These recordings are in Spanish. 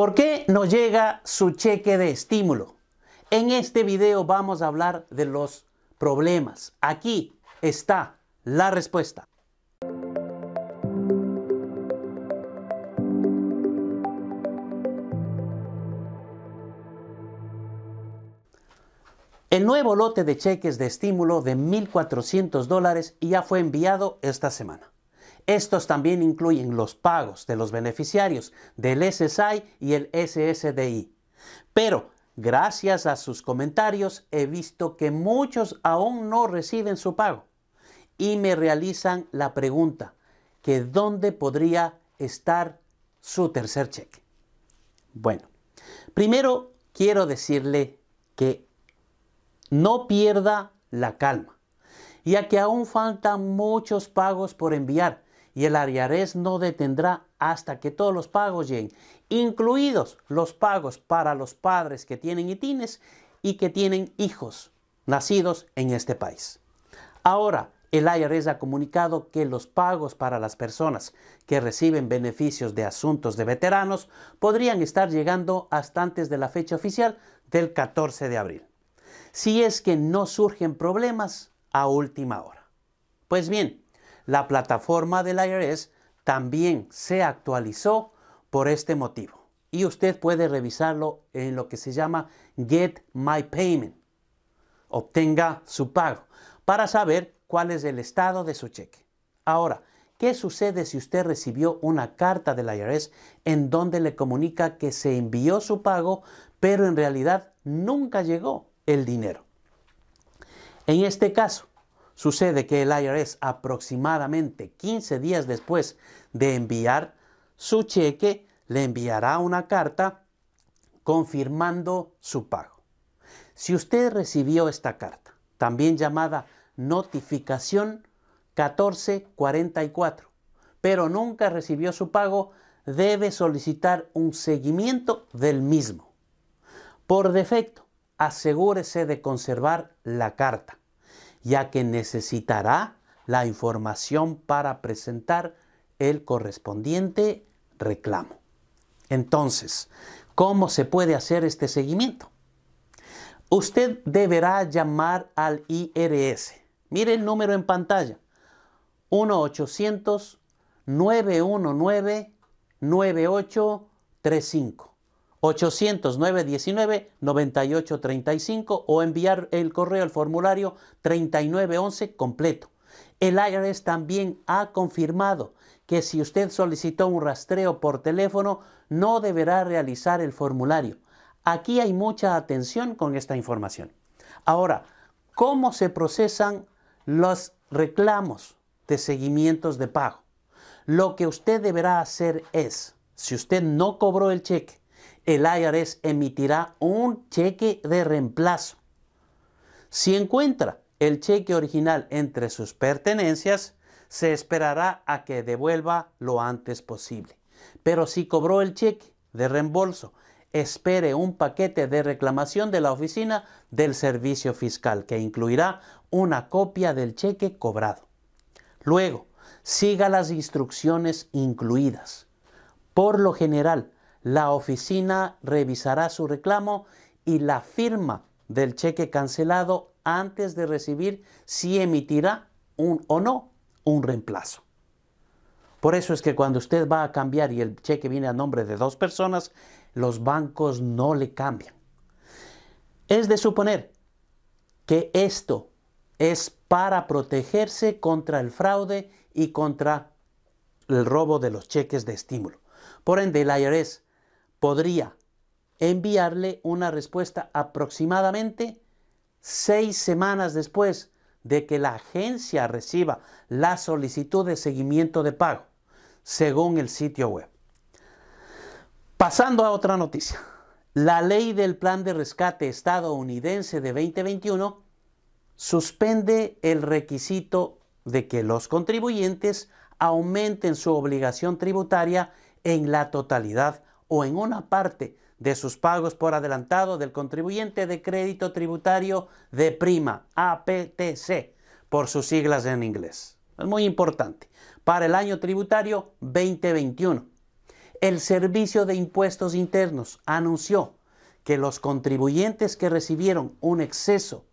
¿Por qué no llega su cheque de estímulo? En este video vamos a hablar de los problemas. Aquí está la respuesta. El nuevo lote de cheques de estímulo de 1.400 dólares ya fue enviado esta semana. Estos también incluyen los pagos de los beneficiarios del SSI y el SSDI. Pero gracias a sus comentarios he visto que muchos aún no reciben su pago y me realizan la pregunta que dónde podría estar su tercer cheque. Bueno, primero quiero decirle que no pierda la calma, ya que aún faltan muchos pagos por enviar y el Ariares no detendrá hasta que todos los pagos lleguen, incluidos los pagos para los padres que tienen itines y que tienen hijos nacidos en este país. Ahora, el IRS ha comunicado que los pagos para las personas que reciben beneficios de asuntos de veteranos podrían estar llegando hasta antes de la fecha oficial del 14 de abril, si es que no surgen problemas a última hora. Pues bien, la plataforma del IRS también se actualizó por este motivo. Y usted puede revisarlo en lo que se llama Get My Payment. Obtenga su pago para saber cuál es el estado de su cheque. Ahora, ¿qué sucede si usted recibió una carta del IRS en donde le comunica que se envió su pago, pero en realidad nunca llegó el dinero? En este caso, Sucede que el IRS aproximadamente 15 días después de enviar su cheque, le enviará una carta confirmando su pago. Si usted recibió esta carta, también llamada notificación 1444, pero nunca recibió su pago, debe solicitar un seguimiento del mismo. Por defecto, asegúrese de conservar la carta ya que necesitará la información para presentar el correspondiente reclamo. Entonces, ¿cómo se puede hacer este seguimiento? Usted deberá llamar al IRS. Mire el número en pantalla. 1-800-919-9835. 80919 9835 o enviar el correo al formulario 3911 completo. El IRS también ha confirmado que si usted solicitó un rastreo por teléfono, no deberá realizar el formulario. Aquí hay mucha atención con esta información. Ahora, ¿cómo se procesan los reclamos de seguimientos de pago? Lo que usted deberá hacer es, si usted no cobró el cheque, el IRS emitirá un cheque de reemplazo. Si encuentra el cheque original entre sus pertenencias, se esperará a que devuelva lo antes posible. Pero si cobró el cheque de reembolso, espere un paquete de reclamación de la oficina del servicio fiscal que incluirá una copia del cheque cobrado. Luego, siga las instrucciones incluidas. Por lo general, la oficina revisará su reclamo y la firma del cheque cancelado antes de recibir si emitirá un o no un reemplazo. Por eso es que cuando usted va a cambiar y el cheque viene a nombre de dos personas, los bancos no le cambian. Es de suponer que esto es para protegerse contra el fraude y contra el robo de los cheques de estímulo. Por ende, el IRS podría enviarle una respuesta aproximadamente seis semanas después de que la agencia reciba la solicitud de seguimiento de pago, según el sitio web. Pasando a otra noticia, la ley del Plan de Rescate estadounidense de 2021 suspende el requisito de que los contribuyentes aumenten su obligación tributaria en la totalidad o en una parte de sus pagos por adelantado del contribuyente de crédito tributario de prima, APTC, por sus siglas en inglés. Es muy importante. Para el año tributario 2021, el Servicio de Impuestos Internos anunció que los contribuyentes que recibieron un exceso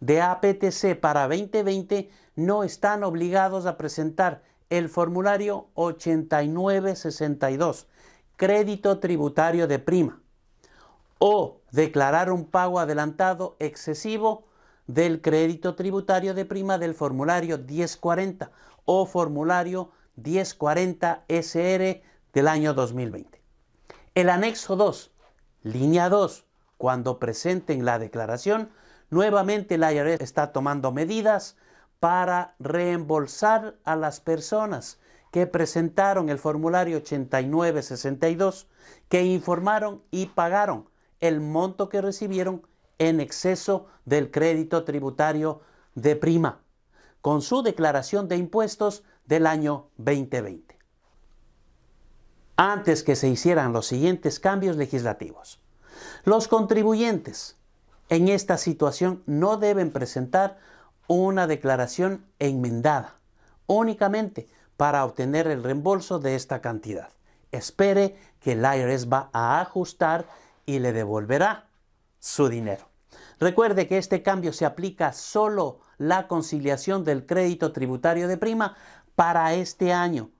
de APTC para 2020 no están obligados a presentar el formulario 8962 crédito tributario de prima o declarar un pago adelantado excesivo del crédito tributario de prima del formulario 1040 o formulario 1040 SR del año 2020. El anexo 2, línea 2, cuando presenten la declaración, nuevamente la IRS está tomando medidas para reembolsar a las personas que presentaron el formulario 8962, que informaron y pagaron el monto que recibieron en exceso del crédito tributario de prima, con su declaración de impuestos del año 2020. Antes que se hicieran los siguientes cambios legislativos, los contribuyentes en esta situación no deben presentar una declaración enmendada, únicamente para obtener el reembolso de esta cantidad. Espere que el IRS va a ajustar y le devolverá su dinero. Recuerde que este cambio se aplica solo la conciliación del crédito tributario de prima para este año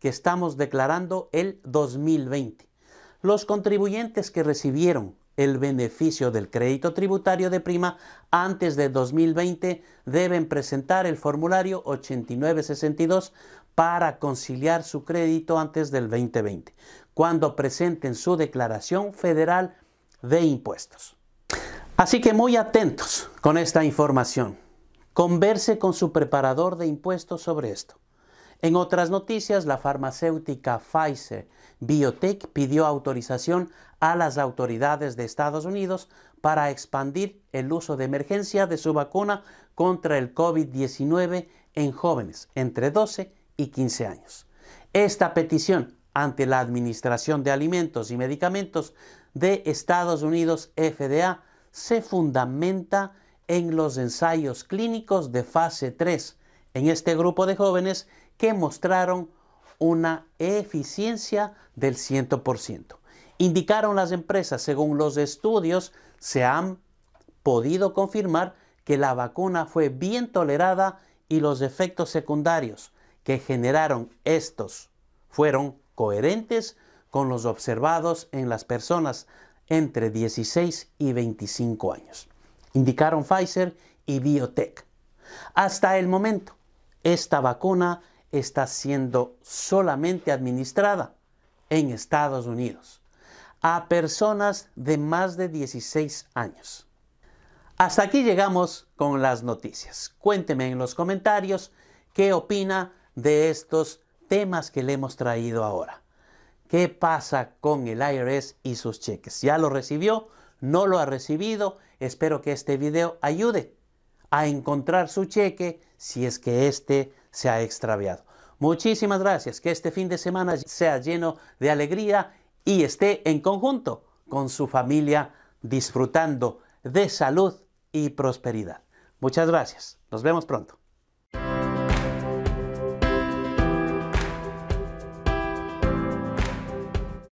que estamos declarando el 2020. Los contribuyentes que recibieron el beneficio del crédito tributario de prima antes de 2020 deben presentar el formulario 8962 para conciliar su crédito antes del 2020, cuando presenten su declaración federal de impuestos. Así que muy atentos con esta información. Converse con su preparador de impuestos sobre esto. En otras noticias, la farmacéutica Pfizer Biotech pidió autorización a las autoridades de Estados Unidos para expandir el uso de emergencia de su vacuna contra el COVID-19 en jóvenes entre 12 y y 15 años. Esta petición ante la Administración de Alimentos y Medicamentos de Estados Unidos, FDA, se fundamenta en los ensayos clínicos de fase 3 en este grupo de jóvenes que mostraron una eficiencia del 100%. Indicaron las empresas, según los estudios, se han podido confirmar que la vacuna fue bien tolerada y los efectos secundarios, que generaron estos fueron coherentes con los observados en las personas entre 16 y 25 años, indicaron Pfizer y Biotech. Hasta el momento, esta vacuna está siendo solamente administrada en Estados Unidos a personas de más de 16 años. Hasta aquí llegamos con las noticias. Cuénteme en los comentarios qué opina de estos temas que le hemos traído ahora. ¿Qué pasa con el IRS y sus cheques? ¿Ya lo recibió? ¿No lo ha recibido? Espero que este video ayude a encontrar su cheque si es que éste se ha extraviado. Muchísimas gracias. Que este fin de semana sea lleno de alegría y esté en conjunto con su familia disfrutando de salud y prosperidad. Muchas gracias. Nos vemos pronto.